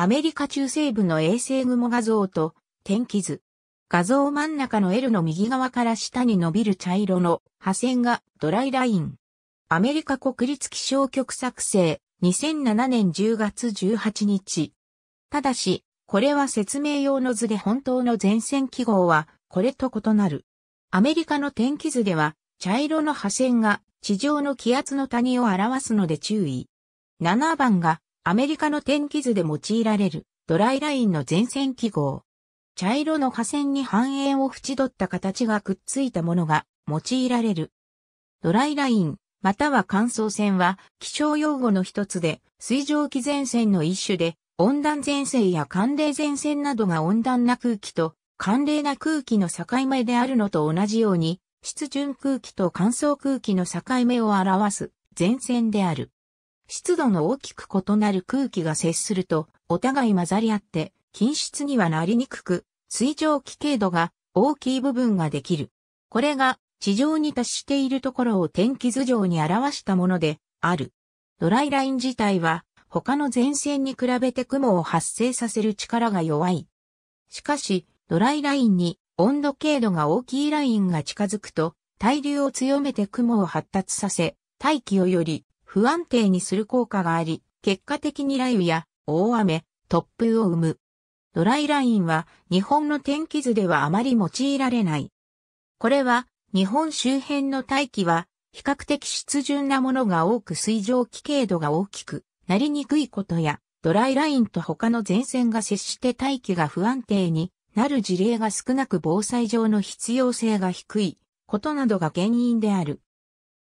アメリカ中西部の衛星雲画像と天気図。画像真ん中の L の右側から下に伸びる茶色の破線がドライライン。アメリカ国立気象局作成2007年10月18日。ただし、これは説明用の図で本当の前線記号はこれと異なる。アメリカの天気図では茶色の破線が地上の気圧の谷を表すので注意。7番がアメリカの天気図で用いられるドライラインの前線記号。茶色の破線に半円を縁取った形がくっついたものが用いられる。ドライライン、または乾燥線は気象用語の一つで、水蒸気前線の一種で、温暖前線や寒冷前線などが温暖な空気と寒冷な空気の境目であるのと同じように、湿潤空気と乾燥空気の境目を表す前線である。湿度の大きく異なる空気が接すると、お互い混ざり合って、均質にはなりにくく、水蒸気経度が大きい部分ができる。これが地上に達しているところを天気図上に表したものである。ドライライン自体は他の前線に比べて雲を発生させる力が弱い。しかし、ドライラインに温度経度が大きいラインが近づくと、対流を強めて雲を発達させ、大気をより不安定にする効果があり、結果的に雷雨や大雨、突風を生む。ドライラインは日本の天気図ではあまり用いられない。これは日本周辺の大気は比較的湿潤なものが多く水蒸気経度が大きくなりにくいことやドライラインと他の前線が接して大気が不安定になる事例が少なく防災上の必要性が低いことなどが原因である。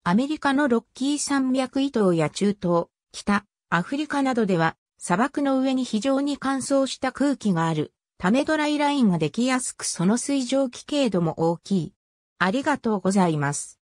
アメリカのロッキー山脈伊東や中東、北、アフリカなどでは砂漠の上に非常に乾燥した空気があるためドライラインができやすくその水蒸気経度も大きい。ありがとうございます。